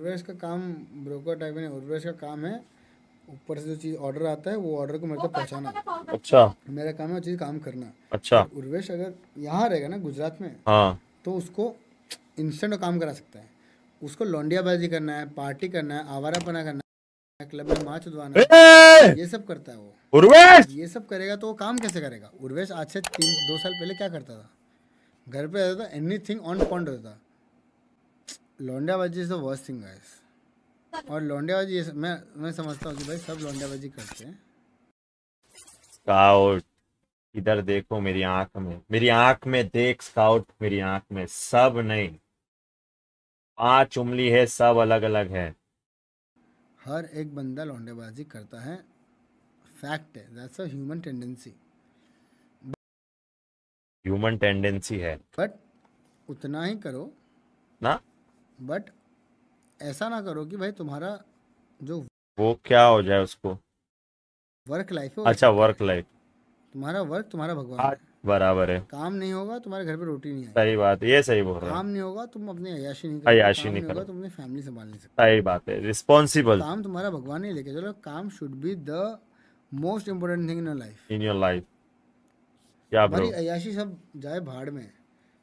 उर्वेश का काम broker type में उर्वेश का काम है ऊपर से जो चीज ऑर्डर आता है वो ऑर्डर को मेरे तक पहुंचाना अच्छा मेरा काम है चीज काम करना अच्छा उर्वेश तो अगर यहाँ रहेगा ना गुजरात में हाँ तो उसको इंस्टेंट काम करा सकता है उसको लौंडियाबाजी करना है पार्टी करना है आवारा पना करना है क्लब में माच उदवाना ये सब करता है वो उर्वेश ये सब करेगा तो वो काम कैसे करेगा उर्वेश आज से तीन दो साल पहले क्या करता था घर पे रहता था एनी थिंग ऑन पॉइंट रहता था लौंड्याबाजी is the worst thing guys और लौंड्याबाजी मैं मैं समझता हूँ कि भाई सब लौंड्याबाजी करते हैं स्काउट इधर देखो मेरी आंख में मेरी आंख में देख स्काउट मेरी आंख में सब नहीं पांच उंगली है सब अलग अलग है हर एक बंदा लौंडेबाजी करता है फैक्ट है that's a human tendency human tendency है बट उतना ही करो ना बट ऐसा ना करो कि भाई तुम्हारा जो वो क्या हो जाए उसको वर्क लाइफ हो अच्छा वर्क लाइफ तुम्हारा वर्क तुम्हारा भगवान बराबर है काम नहीं होगा तुम्हारे घर पे रोटी नहीं आएगी सही बात ये सही बोल रहा काम नहीं होगा तुम अपने अयाशी नहीं अयाशी नहीं करोगे तुमने फैमिली संभाल नहीं सकते सही बात है रिस्पॉन्सिबल काम तुम्हारा भगवान ही लेके चलो काम should be the most important thing in your life in your life क्या ब्रो अयाशी सब जाए भाड़ में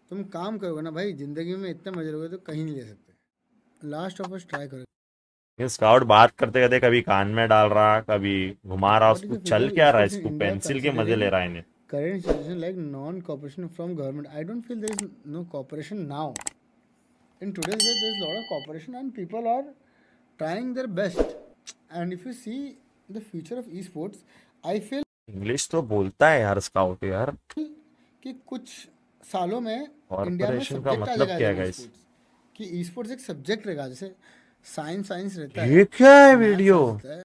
तुम काम करोगे ना भाई जिंदगी में इतने मजे लोगे तो कहीं नहीं ले सकते लास्ट ऑफ ट्राई करो स्काउट बात करते करते कभी कान में डाल रहा कभी घुमा रहा उसको चल क्या रहा है इसको पेंसिल के मजे ले रहा है current situation like non cooperation from government I don't feel there is no cooperation now in today's date there is lot of cooperation and people are trying their best and if you see the future of esports I feel English तो बोलता है यार scout यार कि कुछ सालों में corporation का मतलब क्या है गाइस कि ई स्पोर्ट्स एक सब्जेक्ट रहेगा जैसे साइंस साइंस रहता है ये क्या है वीडियो